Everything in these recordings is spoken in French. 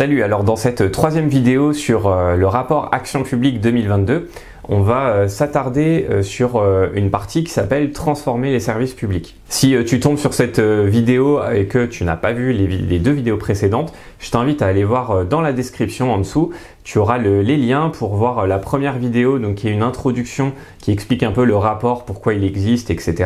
Salut, alors dans cette troisième vidéo sur euh, le rapport Action publique 2022, on va euh, s'attarder euh, sur une partie qui s'appelle Transformer les services publics. Si tu tombes sur cette vidéo et que tu n'as pas vu les, deux vidéos précédentes, je t'invite à aller voir dans la description en dessous. Tu auras les liens pour voir la première vidéo, donc qui est une introduction qui explique un peu le rapport, pourquoi il existe, etc.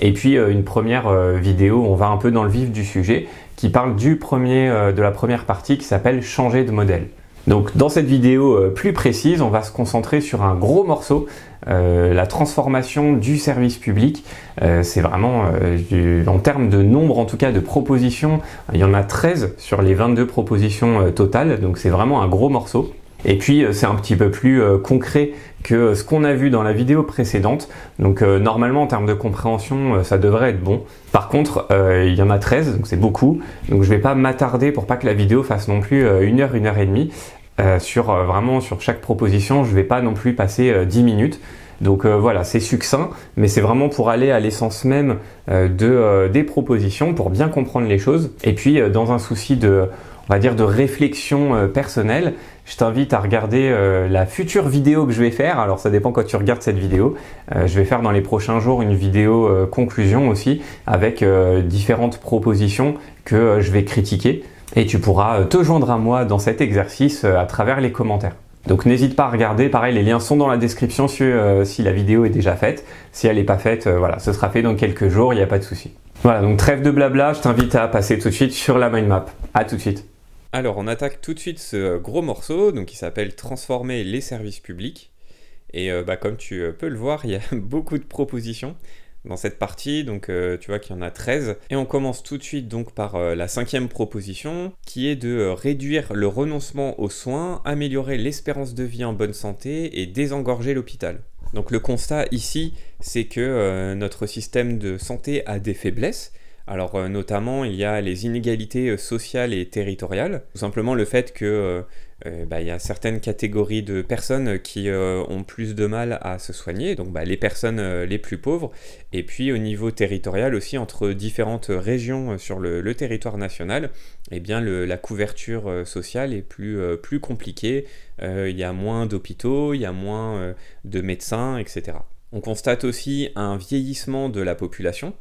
Et puis une première vidéo, on va un peu dans le vif du sujet qui parle du premier, euh, de la première partie qui s'appelle Changer de modèle. Donc dans cette vidéo euh, plus précise, on va se concentrer sur un gros morceau, euh, la transformation du service public. C'est vraiment, en termes de nombre en tout cas de propositions, il y en a 13 sur les 22 propositions totales, donc c'est vraiment un gros morceau. Et puis euh, c'est un petit peu plus euh, concret que euh, ce qu'on a vu dans la vidéo précédente. Donc normalement en termes de compréhension ça devrait être bon. Par contre il y en a 13 donc c'est beaucoup. Donc je vais pas m'attarder pour pas que la vidéo fasse non plus une heure, une heure et demie. sur vraiment sur chaque proposition, je vais pas non plus passer 10 minutes. Donc voilà, c'est succinct, mais c'est vraiment pour aller à l'essence même de, des propositions, pour bien comprendre les choses. Et puis dans un souci de on va dire, de réflexion euh, personnelle, je t'invite à regarder euh, la future vidéo que je vais faire. Alors ça dépend quand tu regardes cette vidéo. Euh, je vais faire dans les prochains jours une vidéo conclusion aussi avec différentes propositions que je vais critiquer et tu pourras te joindre à moi dans cet exercice à travers les commentaires. Donc n'hésite pas à regarder, pareil les liens sont dans la description si, si la vidéo est déjà faite. Si elle n'est pas faite, voilà, ce sera fait dans quelques jours, il n'y a pas de souci. Voilà, donc trêve de blabla, je t'invite à passer tout de suite sur la mind map. À tout de suite. Alors on attaque tout de suite ce euh, gros morceau donc qui s'appelle Transformer les services publics. Et euh, bah, comme tu euh, peux le voir, il y a beaucoup de propositions dans cette partie, donc tu vois qu'il y en a 13. Et on commence tout de suite donc par la cinquième proposition, qui est de réduire le renoncement aux soins, améliorer l'espérance de vie en bonne santé et désengorger l'hôpital. Donc le constat ici, c'est que notre système de santé a des faiblesses, alors euh, notamment, il y a les inégalités euh, sociales et territoriales, tout simplement le fait que euh, bah, y a certaines catégories de personnes qui ont plus de mal à se soigner, donc bah, les personnes les plus pauvres, et puis au niveau territorial aussi entre différentes régions sur le, territoire national, eh bien la couverture sociale est plus compliquée, il y a moins d'hôpitaux, il y a moins de médecins, etc. On constate aussi un vieillissement de la population.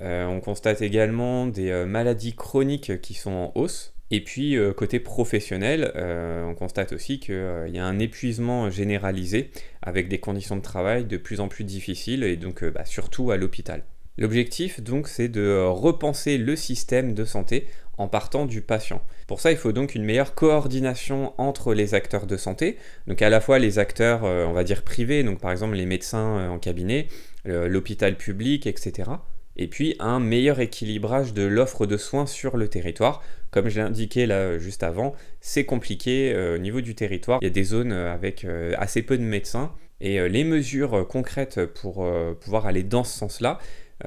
Euh, on constate également des euh, maladies chroniques qui sont en hausse. Et puis euh, côté professionnel, on constate aussi qu'il y a un épuisement généralisé avec des conditions de travail de plus en plus difficiles et donc bah, surtout à l'hôpital. L'objectif donc c'est de repenser le système de santé en partant du patient. Pour ça, il faut donc une meilleure coordination entre les acteurs de santé, donc à la fois les acteurs, on va dire privés, donc par exemple les médecins en cabinet, l'hôpital public, etc et puis un meilleur équilibrage de l'offre de soins sur le territoire. Comme je l'ai indiqué là juste avant, c'est compliqué euh, au niveau du territoire. Il y a des zones euh, avec euh, assez peu de médecins et les mesures concrètes pour pouvoir aller dans ce sens-là,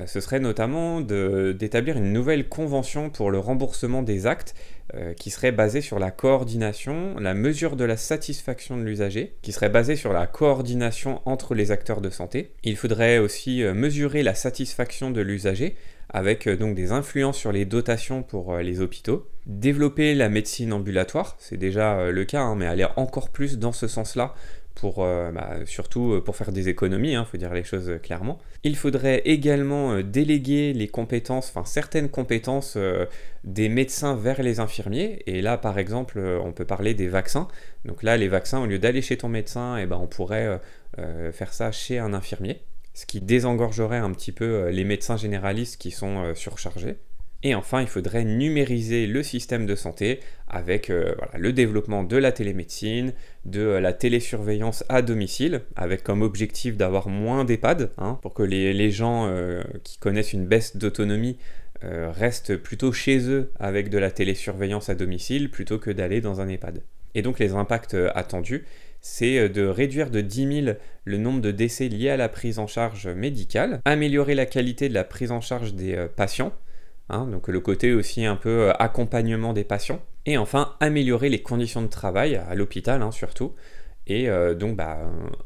ce serait notamment d'établir une nouvelle convention pour le remboursement des actes euh, qui serait basé sur la coordination, la mesure de la satisfaction de l'usager, qui serait basée sur la coordination entre les acteurs de santé. Il faudrait aussi euh, mesurer la satisfaction de l'usager avec euh, donc des influences sur les dotations pour les hôpitaux. Développer la médecine ambulatoire, c'est déjà le cas, hein, mais aller encore plus dans ce sens-là, euh, bah, surtout euh, pour faire des économies, il hein, faut dire les choses euh, clairement. Il faudrait également déléguer les compétences, enfin certaines compétences des médecins vers les infirmiers. Et là, par exemple, on peut parler des vaccins. Donc là, les vaccins, au lieu d'aller chez ton médecin, eh ben, on pourrait faire ça chez un infirmier, ce qui désengorgerait un petit peu les médecins généralistes qui sont surchargés. Et enfin, il faudrait numériser le système de santé avec euh, le développement de la télémédecine, de euh, la télésurveillance à domicile, avec comme objectif d'avoir moins d'EHPAD, hein, pour que les, gens euh, qui connaissent une baisse d'autonomie restent plutôt chez eux avec de la télésurveillance à domicile plutôt que d'aller dans un EHPAD. Et donc les impacts attendus, c'est de réduire de 10 000 le nombre de décès liés à la prise en charge médicale, améliorer la qualité de la prise en charge des patients, Hein, donc le côté aussi un peu euh, accompagnement des patients. Et enfin, améliorer les conditions de travail, à l'hôpital hein, surtout. Et euh, donc, bah,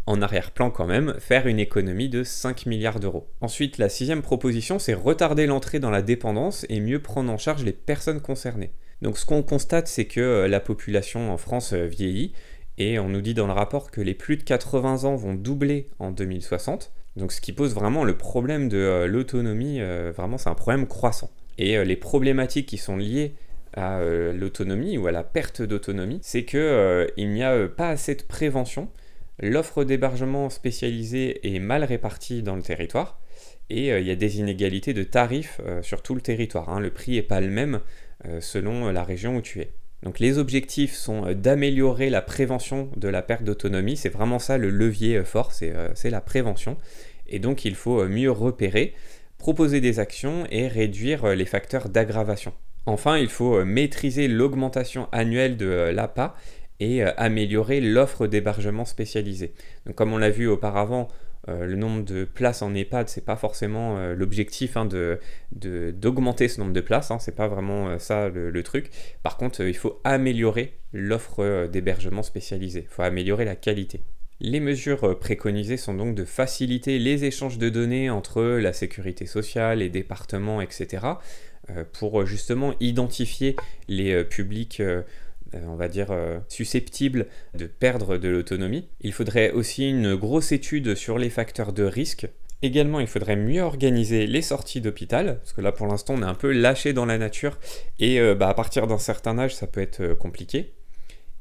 en arrière-plan quand même, faire une économie de 5 milliards d'euros. Ensuite, la sixième proposition, c'est retarder l'entrée dans la dépendance et mieux prendre en charge les personnes concernées. Donc ce qu'on constate, c'est que euh, la population en France vieillit, et on nous dit dans le rapport que les plus de 80 ans vont doubler en 2060. Donc ce qui pose vraiment le problème de l'autonomie, vraiment c'est un problème croissant. Et euh, les problématiques qui sont liées à euh, l'autonomie ou à la perte d'autonomie, c'est qu'il euh, il n'y a pas assez de prévention, l'offre d'hébergement spécialisée est mal répartie dans le territoire, et il y a des inégalités de tarifs sur tout le territoire. Hein. Le prix n'est pas le même selon la région où tu es. Donc les objectifs sont d'améliorer la prévention de la perte d'autonomie, c'est vraiment ça le levier fort, c'est la prévention. Et donc il faut mieux repérer proposer des actions et réduire euh, les facteurs d'aggravation. Enfin, il faut euh, maîtriser l'augmentation annuelle de euh, l'APA et améliorer l'offre d'hébergement spécialisé. Donc, comme on l'a vu auparavant, le nombre de places en EHPAD, n'est pas forcément l'objectif hein, d'augmenter ce nombre de places, hein. ce n'est pas vraiment ça le, le, truc. Par contre, il faut améliorer l'offre d'hébergement spécialisé, il faut améliorer la qualité. Les mesures euh, préconisées sont donc de faciliter les échanges de données entre la sécurité sociale, les départements, etc., euh, pour euh, justement identifier les publics on va dire, susceptibles de perdre de l'autonomie. Il faudrait aussi une grosse étude sur les facteurs de risque. Également, il faudrait mieux organiser les sorties d'hôpital, parce que là, pour l'instant, on est un peu lâché dans la nature, et bah, à partir d'un certain âge, ça peut être compliqué.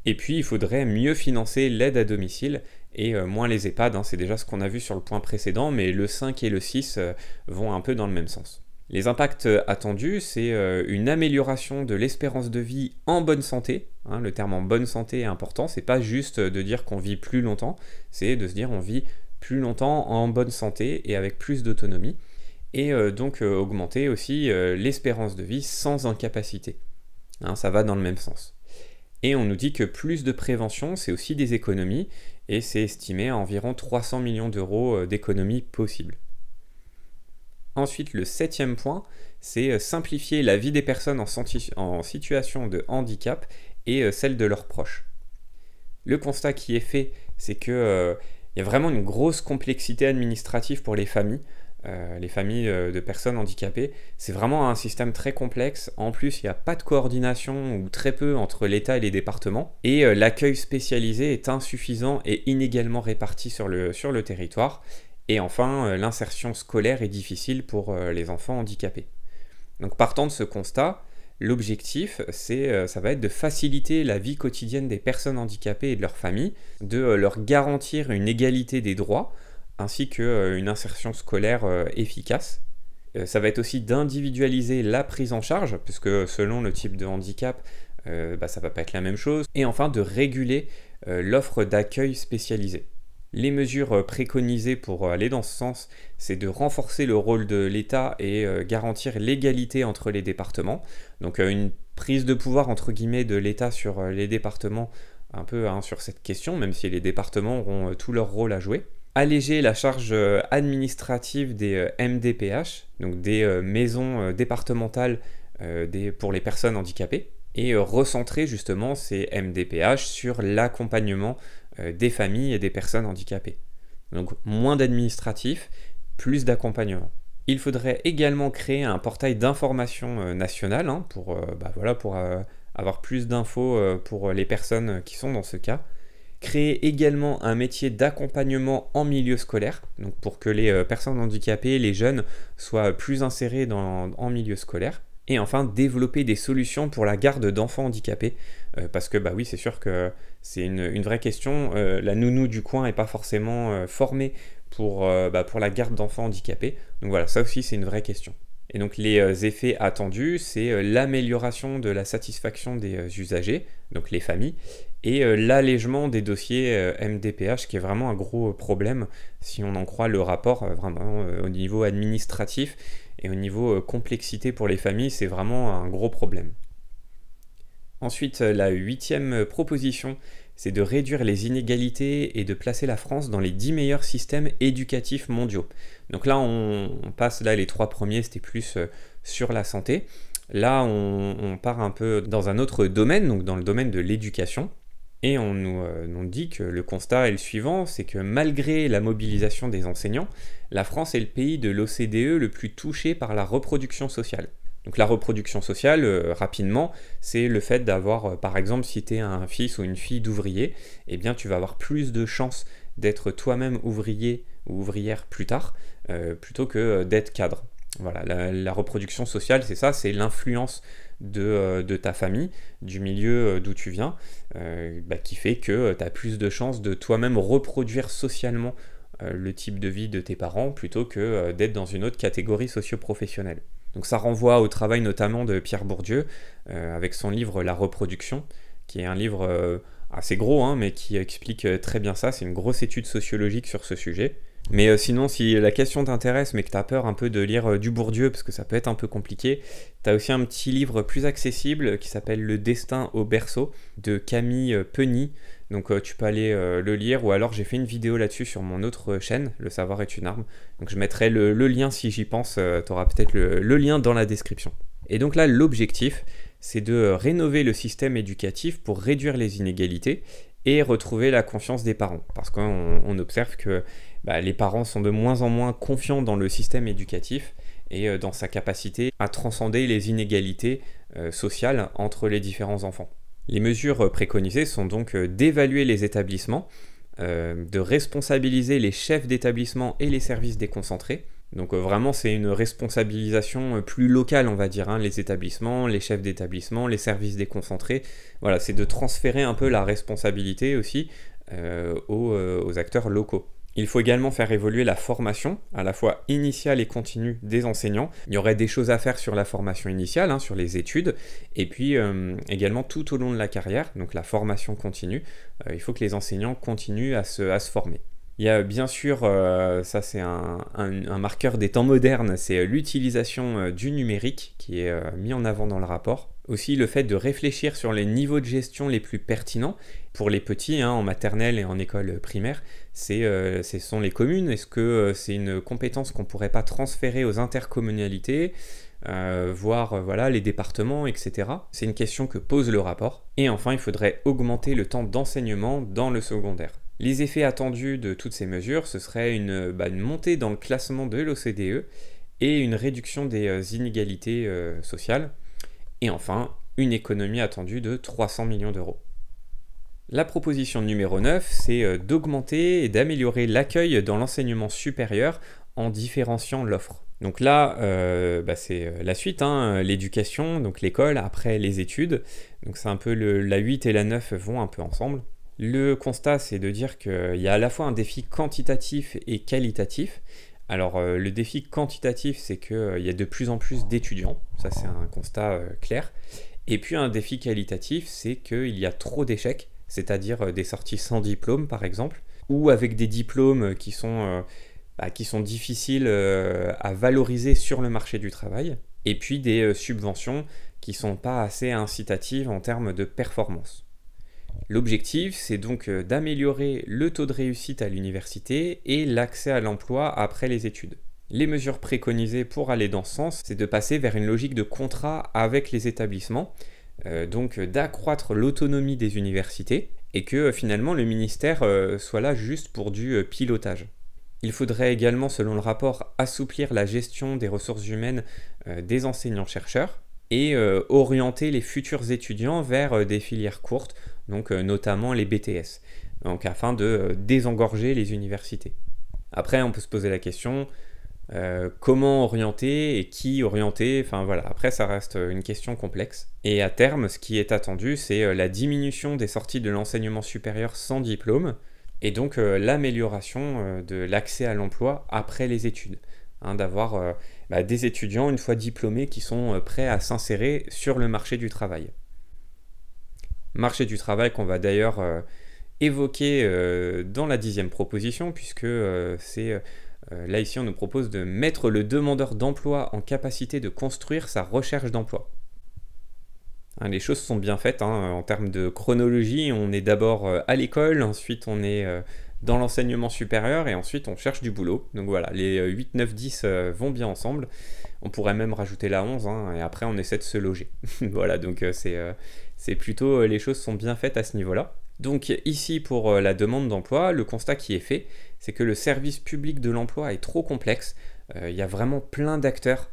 Et puis, il faudrait mieux financer l'aide à domicile, et euh, moins les EHPAD. Hein. c'est déjà ce qu'on a vu sur le point précédent, mais le 5 et le 6 euh, vont un peu dans le même sens. Les impacts euh, attendus, c'est une amélioration de l'espérance de vie en bonne santé. Hein. le terme en bonne santé est important, c'est pas juste de dire qu'on vit plus longtemps, c'est de se dire on vit plus longtemps en bonne santé et avec plus d'autonomie. Et donc augmenter aussi l'espérance de vie sans incapacité. Hein. ça va dans le même sens. Et on nous dit que plus de prévention, c'est aussi des économies, et c'est estimé à environ 300 millions d'euros euh, d'économies possibles. Ensuite, le septième point, c'est euh, simplifier la vie des personnes en, situation de handicap et euh, celle de leurs proches. Le constat qui est fait, c'est qu'il y a vraiment une grosse complexité administrative pour les familles. Euh, les familles euh, de personnes handicapées. C'est vraiment un système très complexe. En plus, il n'y a pas de coordination ou très peu entre l'État et les départements. Et euh, l'accueil spécialisé est insuffisant et inégalement réparti sur le, territoire. Et enfin, l'insertion scolaire est difficile pour les enfants handicapés. Donc partant de ce constat, L'objectif, c'est, ça va être de faciliter la vie quotidienne des personnes handicapées et de leurs familles, de leur garantir une égalité des droits ainsi qu'une euh, insertion scolaire euh, efficace. Euh, ça va être aussi d'individualiser la prise en charge, puisque selon le type de handicap, ça bah, ne ça va pas être la même chose. Et enfin, de réguler l'offre d'accueil spécialisée. Les mesures préconisées pour aller dans ce sens, c'est de renforcer le rôle de l'État et garantir l'égalité entre les départements. Donc une prise de pouvoir entre guillemets de l'État sur les départements un peu hein, sur cette question, même si les départements auront tout leur rôle à jouer alléger la charge euh, administrative des MDPH, euh, donc des euh, maisons départementales pour les personnes handicapées, et recentrer justement ces MDPH sur l'accompagnement des familles et des personnes handicapées. Donc moins d'administratif, plus d'accompagnement. Il faudrait également créer un portail d'information national hein, pour, bah, avoir plus d'infos pour les personnes qui sont dans ce cas créer également un métier d'accompagnement en milieu scolaire, donc pour que les euh, personnes handicapées, les jeunes, soient plus insérés dans, en milieu scolaire. Et enfin, développer des solutions pour la garde d'enfants handicapés. Euh, parce que, bah oui, c'est sûr que c'est une, vraie question. Euh, la nounou du coin n'est pas forcément formée pour, bah, pour la garde d'enfants handicapés. Donc voilà, ça aussi, c'est une vraie question. Et donc les effets attendus, c'est l'amélioration de la satisfaction des usagers, donc les familles, et euh, l'allègement des dossiers MDPH, euh, qui est vraiment un gros euh, problème si on en croit le rapport, vraiment au niveau administratif et au niveau complexité pour les familles, c'est vraiment un gros problème. Ensuite, la huitième proposition, c'est de réduire les inégalités et de placer la France dans les dix meilleurs systèmes éducatifs mondiaux. Donc là, on, passe, là, les trois premiers, c'était plus sur la santé. Là, on part un peu dans un autre domaine, donc dans le domaine de l'éducation. Et on euh, nous dit que le constat est le suivant, c'est que malgré la mobilisation des enseignants, la France est le pays de l'OCDE le plus touché par la reproduction sociale. Donc la reproduction sociale, euh, rapidement, c'est le fait d'avoir, euh, par exemple, si tu es un fils ou une fille d'ouvrier, eh bien tu vas avoir plus de chances d'être toi-même ouvrier ou ouvrière plus tard, plutôt que d'être cadre. Voilà, la, reproduction sociale, c'est ça, c'est l'influence de, ta famille, du milieu d'où tu viens, euh, bah, qui fait que euh, tu as plus de chances de toi-même reproduire socialement euh, le type de vie de tes parents plutôt que d'être dans une autre catégorie socio-professionnelle. Donc ça renvoie au travail notamment de Pierre Bourdieu avec son livre La reproduction, qui est un livre assez gros, hein, mais qui explique très bien ça. C'est une grosse étude sociologique sur ce sujet. Mais euh, sinon, si la question t'intéresse, mais que t'as peur un peu de lire euh, du Bourdieu, parce que ça peut être un peu compliqué, t'as aussi un petit livre plus accessible qui s'appelle Le destin au berceau de Camille euh, Peny. Donc tu peux aller le lire, ou alors j'ai fait une vidéo là-dessus sur mon autre chaîne, Le savoir est une arme. Donc je mettrai le, lien si j'y pense, t'auras peut-être le lien dans la description. Et donc là, l'objectif, c'est de rénover le système éducatif pour réduire les inégalités et retrouver la confiance des parents. Parce qu'on observe que bah, les parents sont de moins en moins confiants dans le système éducatif et euh, dans sa capacité à transcender les inégalités euh, sociales entre les différents enfants. Les mesures euh, préconisées sont donc d'évaluer les établissements, de responsabiliser les chefs d'établissement et les services déconcentrés, donc vraiment, c'est une responsabilisation plus locale, on va dire, hein, les établissements, les chefs d'établissement, les services déconcentrés. Voilà, c'est de transférer un peu la responsabilité aussi aux acteurs locaux. Il faut également faire évoluer la formation, à la fois initiale et continue des enseignants. Il y aurait des choses à faire sur la formation initiale, hein, sur les études, et puis euh, également tout au long de la carrière, donc la formation continue. Euh, il faut que les enseignants continuent à se former. Il y a euh, bien sûr, euh, ça c'est un, marqueur des temps modernes, c'est euh, l'utilisation du numérique qui est mis en avant dans le rapport. Aussi le fait de réfléchir sur les niveaux de gestion les plus pertinents pour les petits hein, en maternelle et en école primaire, ce sont les communes. Est-ce que c'est une compétence qu'on ne pourrait pas transférer aux intercommunalités, voire voilà, les départements, etc. C'est une question que pose le rapport. Et enfin, il faudrait augmenter le temps d'enseignement dans le secondaire. Les effets attendus de toutes ces mesures, ce serait une, bah, montée dans le classement de l'OCDE et une réduction des euh, inégalités euh, sociales, et enfin une économie attendue de 300 millions d'euros. La proposition numéro 9, c'est euh, d'augmenter et d'améliorer l'accueil dans l'enseignement supérieur en différenciant l'offre. Donc là, bah, c'est la suite, hein, l'éducation, donc l'école, après les études. Donc c'est un peu la 8 et la 9 vont un peu ensemble. Le constat, c'est de dire qu'il euh, y a à la fois un défi quantitatif et qualitatif. Alors euh, le défi quantitatif, c'est qu'il euh, y a de plus en plus d'étudiants, ça c'est un constat clair. Et puis un défi qualitatif, c'est qu'il y a trop d'échecs, c'est-à-dire des sorties sans diplôme par exemple, ou avec des diplômes qui sont, bah, qui sont difficiles à valoriser sur le marché du travail, et puis des subventions qui ne sont pas assez incitatives en termes de performance. L'objectif, c'est donc euh, d'améliorer le taux de réussite à l'université et l'accès à l'emploi après les études. Les mesures préconisées pour aller dans ce sens, c'est de passer vers une logique de contrat avec les établissements, euh, donc euh, d'accroître l'autonomie des universités, et que finalement le ministère soit là juste pour du pilotage. Il faudrait également, selon le rapport, assouplir la gestion des ressources humaines des enseignants-chercheurs et orienter les futurs étudiants vers des filières courtes donc euh, notamment les BTS, donc afin de euh, désengorger les universités. Après, on peut se poser la question euh, comment orienter et qui orienter. Enfin voilà, après ça reste une question complexe. Et à terme, ce qui est attendu, c'est la diminution des sorties de l'enseignement supérieur sans diplôme et donc l'amélioration de l'accès à l'emploi après les études. Hein, d'avoir bah, des étudiants une fois diplômés qui sont prêts à s'insérer sur le marché du travail marché du travail qu'on va d'ailleurs euh, évoquer euh, dans la dixième proposition, puisque euh, c'est là ici on nous propose de mettre le demandeur d'emploi en capacité de construire sa recherche d'emploi. Hein, les choses sont bien faites hein, en termes de chronologie. On est d'abord à l'école, ensuite on est dans l'enseignement supérieur et ensuite on cherche du boulot. Donc voilà, les 8, 9, 10 vont bien ensemble. On pourrait même rajouter la 11 hein, et après on essaie de se loger. voilà, donc c'est c'est plutôt euh, les choses sont bien faites à ce niveau-là. Donc ici pour euh, la demande d'emploi, le constat qui est fait, c'est que le service public de l'emploi est trop complexe. Euh, il y a vraiment plein d'acteurs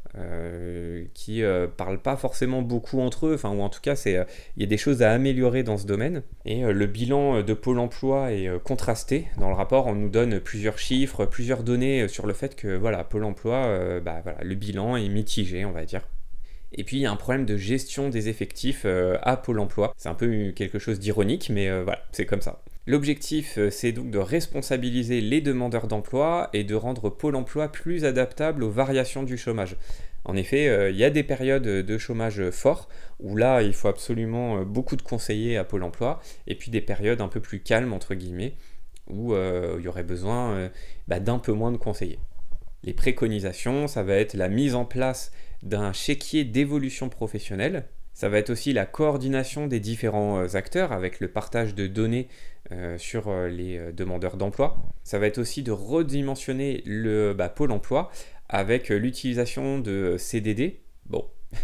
qui ne parlent pas forcément beaucoup entre eux, enfin, ou en tout cas, il y a des choses à améliorer dans ce domaine. Et le bilan de Pôle emploi est contrasté. Dans le rapport, on nous donne plusieurs chiffres, plusieurs données sur le fait que voilà, Pôle emploi, bah, voilà, le bilan est mitigé, on va dire. Et puis il y a un problème de gestion des effectifs euh, à Pôle Emploi. C'est un peu quelque chose d'ironique, mais euh, voilà, c'est comme ça. L'objectif, euh, c'est donc de responsabiliser les demandeurs d'emploi et de rendre Pôle Emploi plus adaptable aux variations du chômage. En effet, il y a des périodes de chômage fort où là, il faut absolument beaucoup de conseillers à Pôle Emploi, et puis des périodes un peu plus calmes, entre guillemets, où il y aurait besoin bah, d'un peu moins de conseillers. Les préconisations, ça va être la mise en place d'un chéquier d'évolution professionnelle. Ça va être aussi la coordination des différents euh, acteurs avec le partage de données euh, sur euh, les demandeurs d'emploi. Ça va être aussi de redimensionner le bah, pôle emploi avec l'utilisation de CDD. Bon,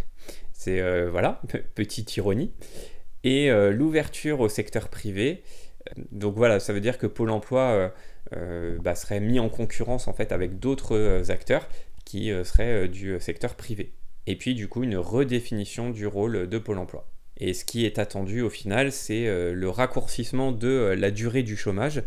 c'est voilà, petite ironie. Et l'ouverture au secteur privé. Donc voilà, ça veut dire que Pôle emploi bah, serait mis en concurrence en fait avec d'autres acteurs qui euh, serait euh, du euh, secteur privé. Et puis du coup une redéfinition du rôle de Pôle Emploi. Et ce qui est attendu au final, c'est le raccourcissement de la durée du chômage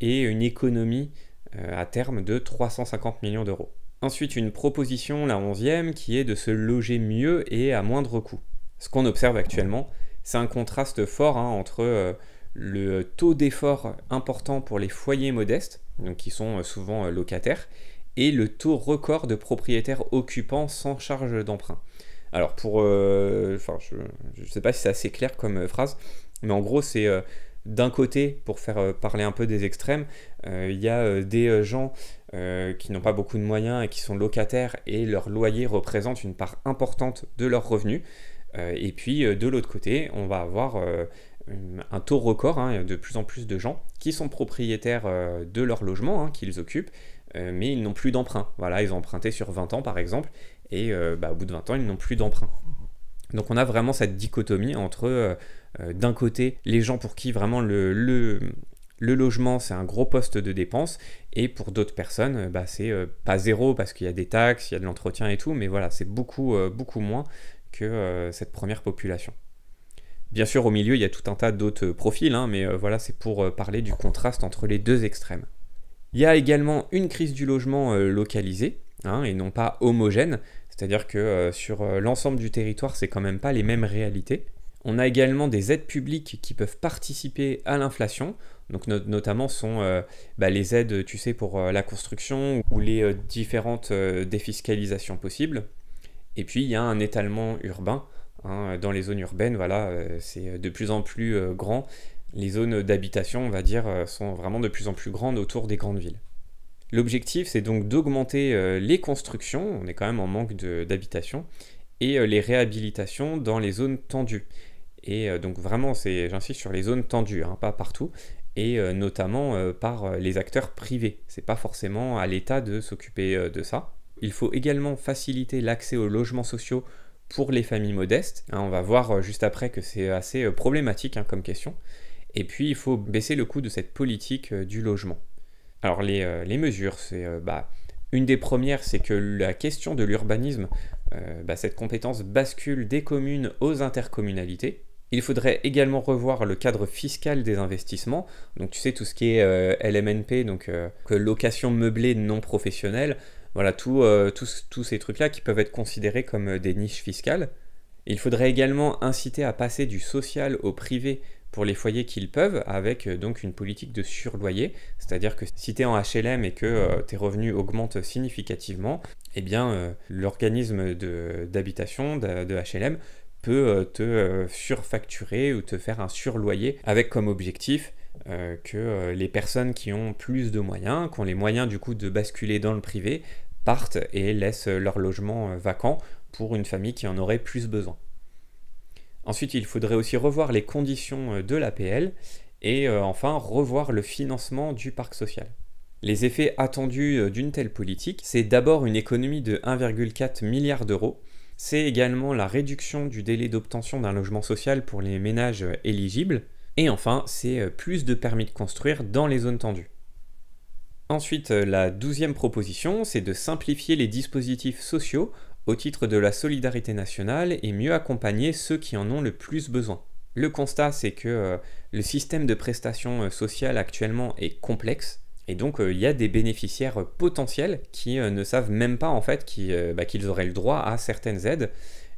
et une économie à terme de 350 millions d'euros. Ensuite, une proposition, la onzième, qui est de se loger mieux et à moindre coût. Ce qu'on observe actuellement, c'est un contraste fort hein, entre le taux d'effort important pour les foyers modestes, donc qui sont souvent locataires, et le taux record de propriétaires occupants sans charge d'emprunt. Alors pour... Euh, enfin, je ne sais pas si c'est assez clair comme euh, phrase, mais en gros c'est... Euh, d'un côté, pour faire parler un peu des extrêmes, il y a des gens qui n'ont pas beaucoup de moyens et qui sont locataires et leur loyer représente une part importante de leurs revenus. et puis de l'autre côté, on va avoir un taux record, hein, de plus en plus de gens qui sont propriétaires de leur logement hein, qu'ils occupent euh, mais ils n'ont plus d'emprunt. Voilà, ils ont emprunté sur 20 ans par exemple, et euh, bah, au bout de 20 ans, ils n'ont plus d'emprunt. Donc on a vraiment cette dichotomie entre, euh, d'un côté, les gens pour qui vraiment le, le, logement, c'est un gros poste de dépense, et pour d'autres personnes, bah, c'est pas zéro parce qu'il y a des taxes, il y a de l'entretien et tout, mais voilà, c'est beaucoup, beaucoup moins que cette première population. Bien sûr, au milieu, il y a tout un tas d'autres profils, hein, mais voilà, c'est pour parler du contraste entre les deux extrêmes. Il y a également une crise du logement euh, localisée hein, et non pas homogène, c'est-à-dire que euh, sur euh, l'ensemble du territoire, c'est quand même pas les mêmes réalités. On a également des aides publiques qui peuvent participer à l'inflation. Donc notamment sont bah, les aides, tu sais, pour la construction ou les différentes défiscalisations possibles. Et puis il y a un étalement urbain. Hein, dans les zones urbaines, voilà, c'est de plus en plus grand les zones d'habitation, on va dire, euh, sont vraiment de plus en plus grandes autour des grandes villes. L'objectif, c'est donc d'augmenter euh, les constructions, on est quand même en manque d'habitation, et euh, les réhabilitations dans les zones tendues. Et donc vraiment, c'est, j'insiste sur les zones tendues, hein, pas partout, et notamment par les acteurs privés. C'est pas forcément à l'État de s'occuper de ça. Il faut également faciliter l'accès aux logements sociaux pour les familles modestes. Hein, on va voir juste après que c'est assez problématique hein, comme question. Et puis, il faut baisser le coût de cette politique euh, du logement. Alors, les, euh, mesures, c'est euh, bah, une des premières, c'est que la question de l'urbanisme, bah, cette compétence bascule des communes aux intercommunalités. Il faudrait également revoir le cadre fiscal des investissements, donc tu sais tout ce qui est LMNP, donc location meublée non professionnelle, voilà tous ces trucs-là qui peuvent être considérés comme des niches fiscales. Il faudrait également inciter à passer du social au privé pour les foyers qu'ils peuvent, avec euh, donc une politique de surloyer, c'est-à-dire que si tu es en HLM et que euh, tes revenus augmentent significativement, eh bien euh, l'organisme d'habitation de, HLM peut te surfacturer ou te faire un surloyer avec comme objectif que les personnes qui ont plus de moyens, qui ont les moyens du coup de basculer dans le privé, partent et laissent leur logement vacant pour une famille qui en aurait plus besoin. Ensuite, il faudrait aussi revoir les conditions euh, de l'APL et euh, enfin revoir le financement du parc social. Les effets attendus euh, d'une telle politique, c'est d'abord une économie de 1,4 milliard d'euros, c'est également la réduction du délai d'obtention d'un logement social pour les ménages éligibles, et enfin, c'est plus de permis de construire dans les zones tendues. Ensuite, la douzième proposition, c'est de simplifier les dispositifs sociaux au titre de la solidarité nationale et mieux accompagner ceux qui en ont le plus besoin. Le constat, c'est que euh, le système de prestations euh, sociales actuellement est complexe, et donc euh, il y a des bénéficiaires potentiels qui ne savent même pas en fait bah, qu'ils auraient le droit à certaines aides.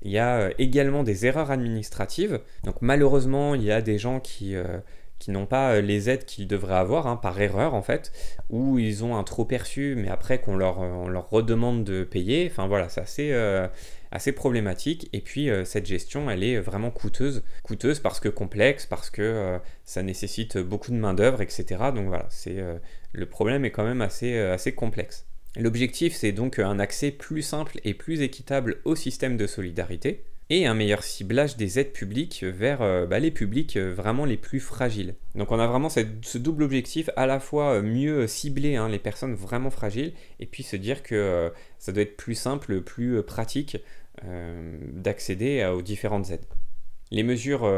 Il y a également des erreurs administratives. Donc malheureusement, il y a des gens qui qui n'ont pas euh, les aides qu'ils devraient avoir hein, par erreur en fait, ou ils ont un trop perçu, mais après qu'on leur, euh, on leur redemande de payer. Enfin voilà, c'est assez, euh, problématique. Et puis cette gestion, elle est vraiment coûteuse, coûteuse parce que complexe, parce que ça nécessite beaucoup de main d'œuvre, etc. Donc voilà, c'est le problème est quand même assez, assez complexe. L'objectif, c'est donc un accès plus simple et plus équitable au système de solidarité, et un meilleur ciblage des aides publiques vers euh, bah, les publics euh, vraiment les plus fragiles. Donc on a vraiment ce double objectif, à la fois euh, mieux cibler hein, les personnes vraiment fragiles, et puis se dire que ça doit être plus simple, plus pratique d'accéder aux différentes aides. Les mesures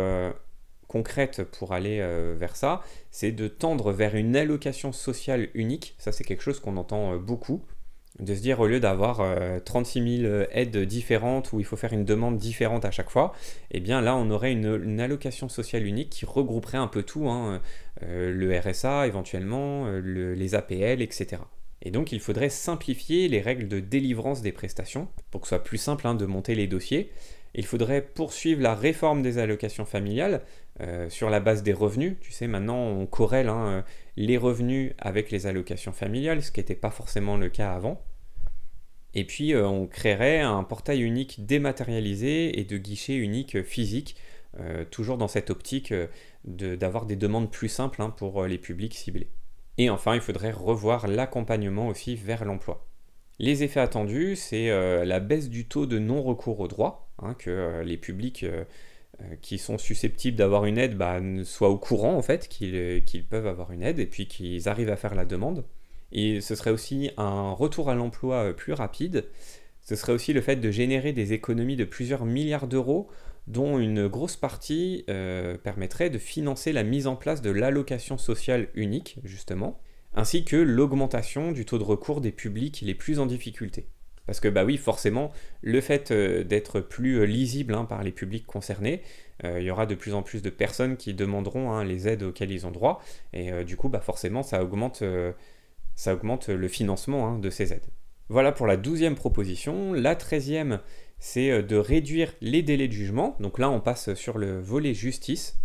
concrètes pour aller vers ça, c'est de tendre vers une allocation sociale unique. Ça, c'est quelque chose qu'on entend beaucoup de se dire au lieu d'avoir 36 euh, 000 euh, aides différentes où il faut faire une demande différente à chaque fois, eh bien là on aurait une, allocation sociale unique qui regrouperait un peu tout, hein, euh, le RSA éventuellement, les APL, etc. Et donc il faudrait simplifier les règles de délivrance des prestations pour que ce soit plus simple hein, de monter les dossiers. Il faudrait poursuivre la réforme des allocations familiales euh, sur la base des revenus. Tu sais, maintenant, on corrèle hein, euh, les revenus avec les allocations familiales, ce qui n'était pas forcément le cas avant. Et puis, euh, on créerait un portail unique dématérialisé et de guichet unique physique, toujours dans cette optique d'avoir des demandes plus simples hein, pour les publics ciblés. Et enfin, il faudrait revoir l'accompagnement aussi vers l'emploi. Les effets attendus, c'est la baisse du taux de non-recours au droit. Hein, que euh, les publics euh, euh, qui sont susceptibles d'avoir une aide bah, soient au courant en fait qu'ils peuvent avoir une aide et puis qu'ils arrivent à faire la demande. Et ce serait aussi un retour à l'emploi plus rapide. Ce serait aussi le fait de générer des économies de plusieurs milliards d'euros, dont une grosse partie permettrait de financer la mise en place de l'allocation sociale unique, justement, ainsi que l'augmentation du taux de recours des publics les plus en difficulté. Parce que bah oui, forcément, le fait euh, d'être plus euh, lisible hein, par les publics concernés, euh, il y aura de plus en plus de personnes qui demanderont hein, les aides auxquelles ils ont droit, et du coup, bah forcément, ça augmente, ça augmente le financement hein, de ces aides. Voilà pour la douzième proposition. La treizième, c'est de réduire les délais de jugement. Donc là, on passe sur le volet justice.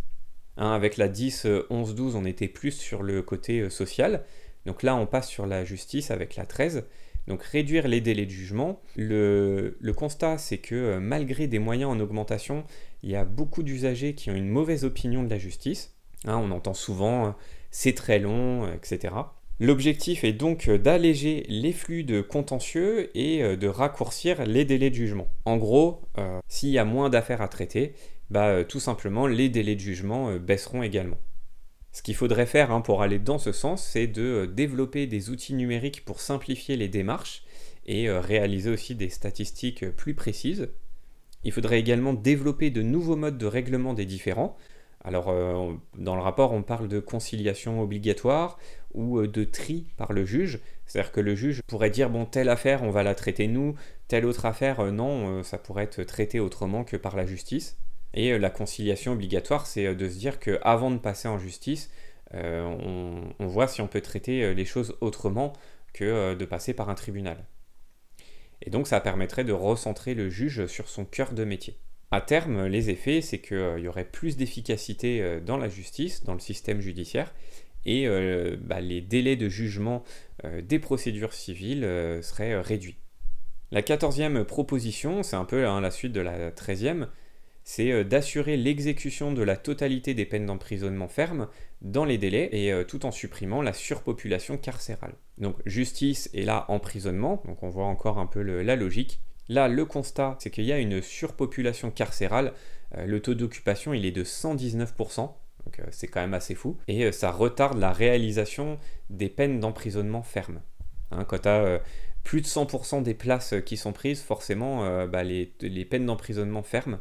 avec la 10, 11, 12, on était plus sur le côté social. Donc là, on passe sur la justice avec la 13. Donc réduire les délais de jugement. Le, constat, c'est que euh, malgré des moyens en augmentation, il y a beaucoup d'usagers qui ont une mauvaise opinion de la justice. Hein, on entend souvent euh, c'est très long, euh, etc. L'objectif est donc d'alléger les flux de contentieux et de raccourcir les délais de jugement. En gros, s'il y a moins d'affaires à traiter, bah, tout simplement les délais de jugement baisseront également. Ce qu'il faudrait faire hein, pour aller dans ce sens, c'est de euh, développer des outils numériques pour simplifier les démarches et euh, réaliser aussi des statistiques euh, plus précises. Il faudrait également développer de nouveaux modes de règlement des différends. Alors dans le rapport, on parle de conciliation obligatoire ou de tri par le juge. C'est-à-dire que le juge pourrait dire, bon, telle affaire, on va la traiter nous, telle autre affaire, non, ça pourrait être traité autrement que par la justice. Et euh, la conciliation obligatoire, c'est euh, de se dire qu'avant de passer en justice, euh, on, voit si on peut traiter les choses autrement que de passer par un tribunal. Et donc ça permettrait de recentrer le juge sur son cœur de métier. À terme, les effets, c'est qu'il y aurait plus d'efficacité dans la justice, dans le système judiciaire, et bah, les délais de jugement des procédures civiles seraient réduits. La quatorzième proposition, c'est un peu hein, la suite de la treizième, c'est euh, d'assurer l'exécution de la totalité des peines d'emprisonnement ferme dans les délais et euh, tout en supprimant la surpopulation carcérale. Donc justice et là emprisonnement, donc on voit encore un peu la logique. Là, le constat, c'est qu'il y a une surpopulation carcérale. Euh, le taux d'occupation, il est de 119%, donc c'est quand même assez fou. Et ça retarde la réalisation des peines d'emprisonnement ferme. Hein, quand tu as plus de 100% des places qui sont prises, forcément, bah, les, les, peines d'emprisonnement ferme,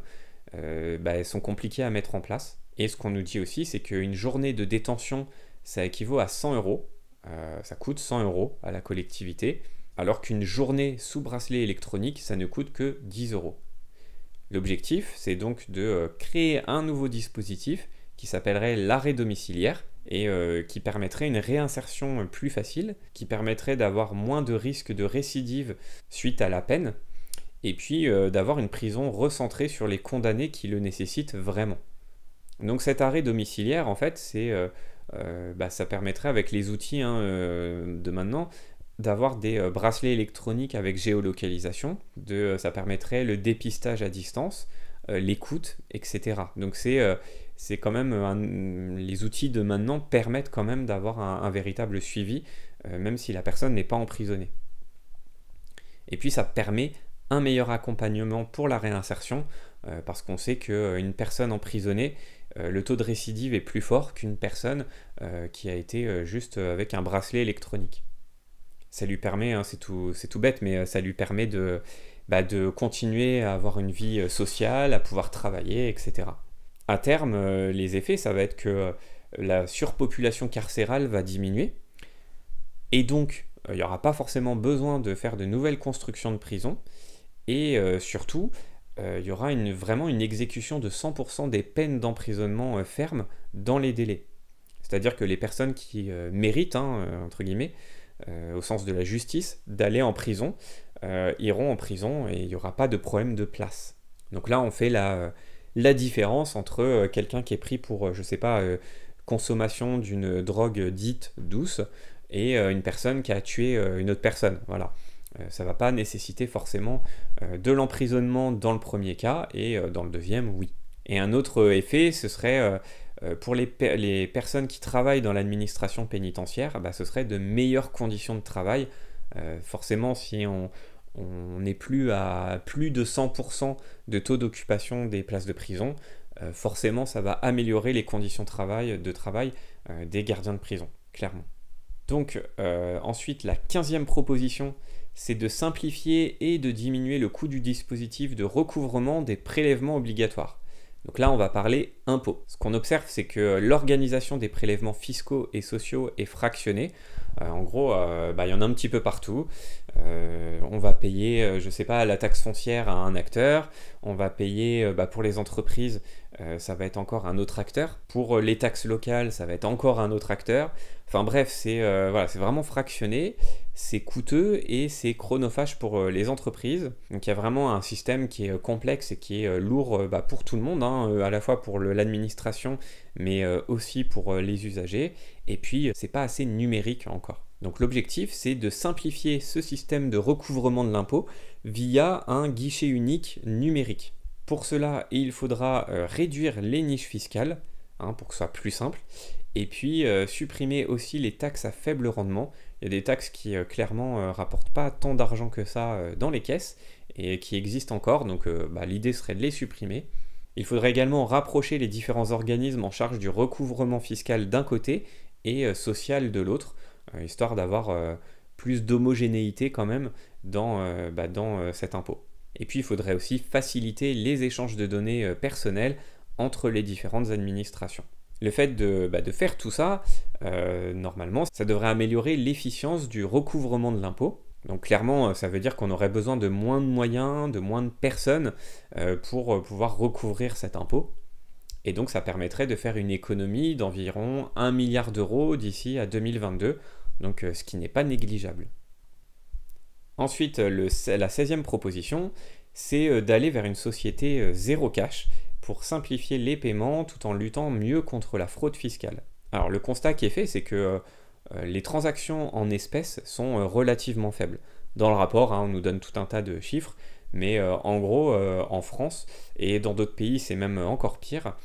euh, bah, elles sont compliquées à mettre en place. Et ce qu'on nous dit aussi, c'est qu'une journée de détention, ça équivaut à 100 euros. Euh, ça coûte 100 euros à la collectivité, alors qu'une journée sous bracelet électronique, ça ne coûte que 10 euros. L'objectif, c'est donc de euh, créer un nouveau dispositif qui s'appellerait l'arrêt domiciliaire et qui permettrait une réinsertion plus facile, qui permettrait d'avoir moins de risques de récidive suite à la peine, et puis euh, d'avoir une prison recentrée sur les condamnés qui le nécessitent vraiment. Donc cet arrêt domiciliaire, en fait, c'est, euh, euh, bah, ça permettrait avec les outils hein, de maintenant d'avoir des bracelets électroniques avec géolocalisation, de, ça permettrait le dépistage à distance, l'écoute, etc. Donc c'est c'est quand même les outils de maintenant permettent quand même d'avoir un, véritable suivi, même si la personne n'est pas emprisonnée. Et puis ça permet un meilleur accompagnement pour la réinsertion, euh, parce qu'on sait qu'une euh, personne emprisonnée, euh, le taux de récidive est plus fort qu'une personne qui a été juste avec un bracelet électronique. Ça lui permet, hein, c'est tout, bête, mais ça lui permet bah, de, continuer à avoir une vie sociale, à pouvoir travailler, etc. À terme, les effets, ça va être que la surpopulation carcérale va diminuer, et donc il n'y aura pas forcément besoin de faire de nouvelles constructions de prison. Et euh, surtout, euh, il y aura vraiment une exécution de 100% des peines d'emprisonnement euh, fermes dans les délais. C'est-à-dire que les personnes qui méritent, hein, entre guillemets, au sens de la justice, d'aller en prison, iront en prison et il n'y aura pas de problème de place. Donc là, on fait la, la différence entre quelqu'un qui est pris pour, je ne sais pas, consommation d'une drogue dite douce et une personne qui a tué une autre personne. Voilà. Euh, ça ne va pas nécessiter forcément euh, de l'emprisonnement dans le premier cas et euh, dans le deuxième, oui. Et un autre effet, ce serait pour les, personnes qui travaillent dans l'administration pénitentiaire, bah, ce serait de meilleures conditions de travail. forcément, si on n'est plus à plus de 100% de taux d'occupation des places de prison, forcément, ça va améliorer les conditions de travail, des gardiens de prison, clairement. Donc, ensuite, la quinzième proposition, c'est de simplifier et de diminuer le coût du dispositif de recouvrement des prélèvements obligatoires. Donc là, on va parler impôts. Ce qu'on observe, c'est que l'organisation des prélèvements fiscaux et sociaux est fractionnée. Euh, en gros, euh, bah, il y en a un petit peu partout. Euh, on va payer, je ne sais pas, la taxe foncière à un acteur. On va payer bah, pour les entreprises, ça va être encore un autre acteur. Pour les taxes locales, ça va être encore un autre acteur. Enfin bref, c'est euh, voilà, vraiment fractionné, c'est coûteux et c'est chronophage pour euh, les entreprises. Donc il y a vraiment un système qui est euh, complexe et qui est lourd bah, pour tout le monde, hein, à la fois pour l'administration, mais aussi pour les usagers. Et puis c'est pas assez numérique encore. Donc l'objectif, c'est de simplifier ce système de recouvrement de l'impôt via un guichet unique numérique. Pour cela, il faudra réduire les niches fiscales, hein, pour que ce soit plus simple, et puis euh, supprimer aussi les taxes à faible rendement. Il y a des taxes qui euh, clairement euh, rapportent pas tant d'argent que ça dans les caisses et qui existent encore, donc bah, l'idée serait de les supprimer. Il faudrait également rapprocher les différents organismes en charge du recouvrement fiscal d'un côté et social de l'autre, histoire d'avoir plus d'homogénéité quand même dans, bah, dans cet impôt. Et puis il faudrait aussi faciliter les échanges de données personnelles entre les différentes administrations. Le fait bah, de, faire tout ça, euh, normalement, ça devrait améliorer l'efficience du recouvrement de l'impôt. Donc clairement, euh, ça veut dire qu'on aurait besoin de moins de moyens, de moins de personnes euh, pour pouvoir recouvrir cet impôt. Et donc ça permettrait de faire une économie d'environ 1 milliard d'euros d'ici à 2022, donc ce qui n'est pas négligeable. Ensuite, la 16e proposition, c'est d'aller vers une société zéro cash pour simplifier les paiements tout en luttant mieux contre la fraude fiscale. Alors le constat qui est fait, c'est que euh, euh, les transactions en espèces sont euh, relativement faibles. Dans le rapport, hein, on nous donne tout un tas de chiffres, mais en gros, en France et dans d'autres pays, c'est même encore pire,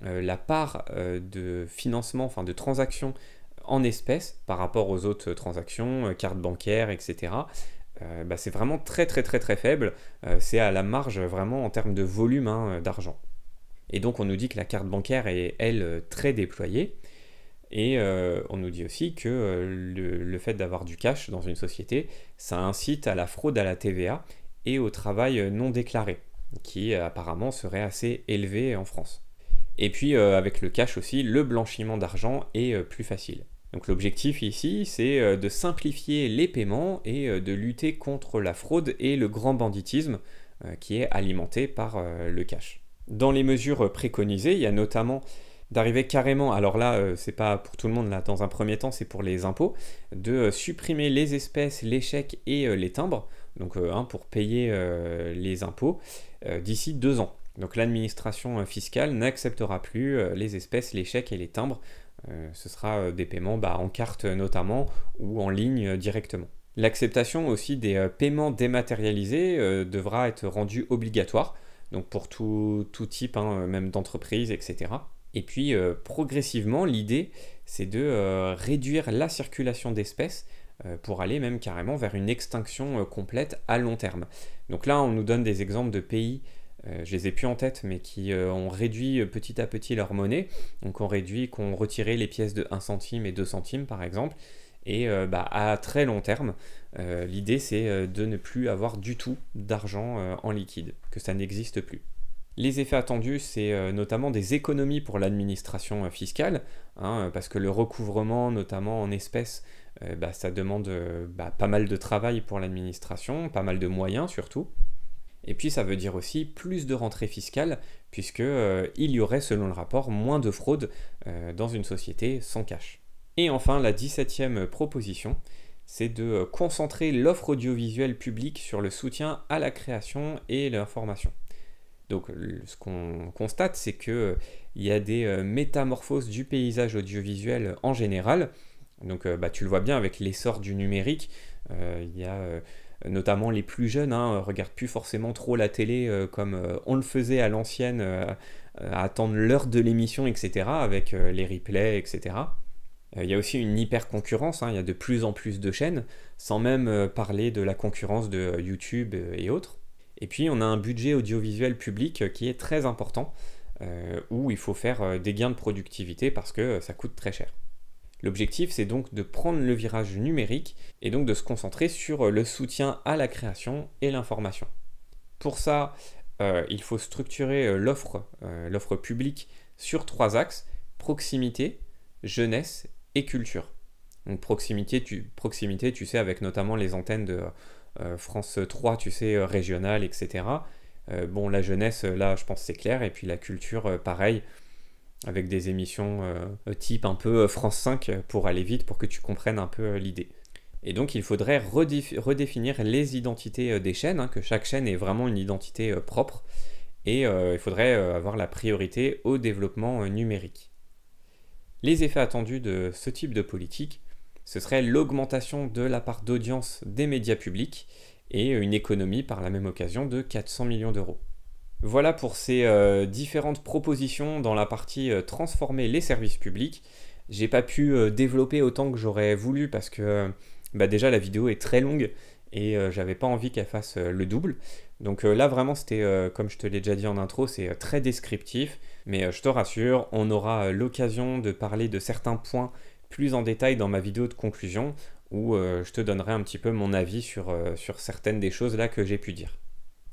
la part de financement, enfin de transactions en espèces par rapport aux autres transactions, cartes bancaires, etc., bah, c'est vraiment très très très très faible. c'est à la marge vraiment en termes de volume hein, d'argent. Et donc on nous dit que la carte bancaire est, elle, euh, très déployée. Et euh, on nous dit aussi que euh, le, fait d'avoir du cash dans une société, ça incite à la fraude à la TVA et au travail non déclaré, qui apparemment serait assez élevé en France. Et puis avec le cash aussi, le blanchiment d'argent est plus facile. Donc l'objectif ici, c'est de simplifier les paiements et de lutter contre la fraude et le grand banditisme qui est alimenté par le cash. Dans les mesures euh, préconisées, il y a notamment d'arriver carrément, alors là, ce euh, c'est pas pour tout le monde, là, dans un premier temps, c'est pour les impôts, de supprimer euh, les espèces, les chèques et les timbres, donc pour payer les impôts d'ici deux ans. Donc l'administration fiscale n'acceptera plus les espèces, les chèques et les timbres. ce sera des paiements bah, en carte notamment ou en ligne directement. L'acceptation aussi des paiements dématérialisés devra être rendue obligatoire donc pour tout, type, hein, euh, même d'entreprise, etc. Et puis euh, progressivement, l'idée, c'est de euh, réduire la circulation d'espèces pour aller même carrément vers une extinction complète à long terme. Donc là, on nous donne des exemples de pays, je les ai plus en tête, mais qui ont réduit petit à petit leur monnaie, donc ont réduit, qu'on retiré les pièces de 1 centime et 2 centimes par exemple, et bah, à très long terme, euh, l'idée, c'est euh, de ne plus avoir du tout d'argent euh, en liquide, que ça n'existe plus. Les effets attendus, c'est notamment des économies pour l'administration fiscale, hein, parce que le recouvrement, notamment en espèces, bah, ça demande bah, pas mal de travail pour l'administration, pas mal de moyens surtout. Et puis ça veut dire aussi plus de rentrées fiscales, puisqu'il y aurait, selon le rapport, moins de fraude dans une société sans cash. Et enfin, la 17e proposition, c'est de euh, concentrer l'offre audiovisuelle publique sur le soutien à la création et l'information. Donc ce qu'on constate, c'est qu'il euh, y a des euh, métamorphoses du paysage audiovisuel en général. Donc bah, tu le vois bien avec l'essor du numérique, il y a notamment les plus jeunes, ne hein, regardent plus forcément trop la télé comme on le faisait à l'ancienne, à attendre l'heure de l'émission, etc., avec les replays, etc. Euh, il y a aussi une hyper concurrence, hein. il y a de plus en plus de chaînes, sans même euh, parler de la concurrence de euh, YouTube et autres. Et puis on a un budget audiovisuel public qui est très important, où il faut faire des gains de productivité parce que ça coûte très cher. L'objectif c'est donc de prendre le virage numérique et donc de se concentrer sur le soutien à la création et l'information. Pour ça, il faut structurer l'offre, l'offre publique sur trois axes, proximité, jeunesse et culture. Donc proximité tu, proximité, tu sais, avec notamment les antennes de euh, France 3, tu sais, euh, régionales, etc. Euh, bon, la jeunesse, là, je pense c'est clair. Et puis la culture, pareil, avec des émissions type un peu France 5 pour aller vite, pour que tu comprennes un peu l'idée. Et donc, il faudrait redéfinir les identités des chaînes, hein, que chaque chaîne ait vraiment une identité propre. Et il faudrait avoir la priorité au développement numérique. Les effets attendus de ce type de politique, ce serait l'augmentation de la part d'audience des médias publics et une économie par la même occasion de 400 millions d'euros. Voilà pour ces euh, différentes propositions dans la partie euh, transformer les services publics. J'ai pas pu euh, développer autant que j'aurais voulu parce que bah, déjà la vidéo est très longue et j'avais pas envie qu'elle fasse le double. Donc euh, là, vraiment, c'était, euh, comme je te l'ai déjà dit en intro, c'est euh, très descriptif, mais je te rassure, on aura l'occasion de parler de certains points plus en détail dans ma vidéo de conclusion, où je te donnerai un petit peu mon avis sur, sur certaines des choses là que j'ai pu dire.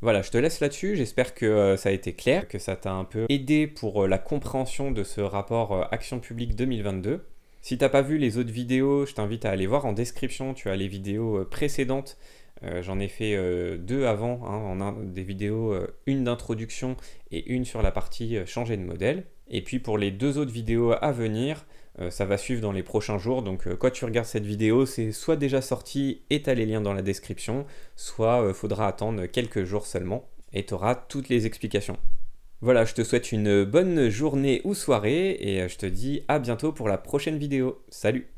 Voilà, je te laisse là-dessus, j'espère que ça a été clair, que ça t'a un peu aidé pour la compréhension de ce rapport Action publique 2022. Si t'as pas vu les autres vidéos, je t'invite à aller voir en description, tu as les vidéos précédentes euh, j'en ai fait euh, deux avant, hein, en un, des vidéos, euh, une d'introduction et une sur la partie changer de modèle. Et puis pour les deux autres vidéos à venir, ça va suivre dans les prochains jours. Donc quand tu regardes cette vidéo, c'est soit déjà sorti et tu as les liens dans la description, soit faudra attendre quelques jours seulement et tu auras toutes les explications. Voilà, je te souhaite une bonne journée ou soirée et je te dis à bientôt pour la prochaine vidéo. Salut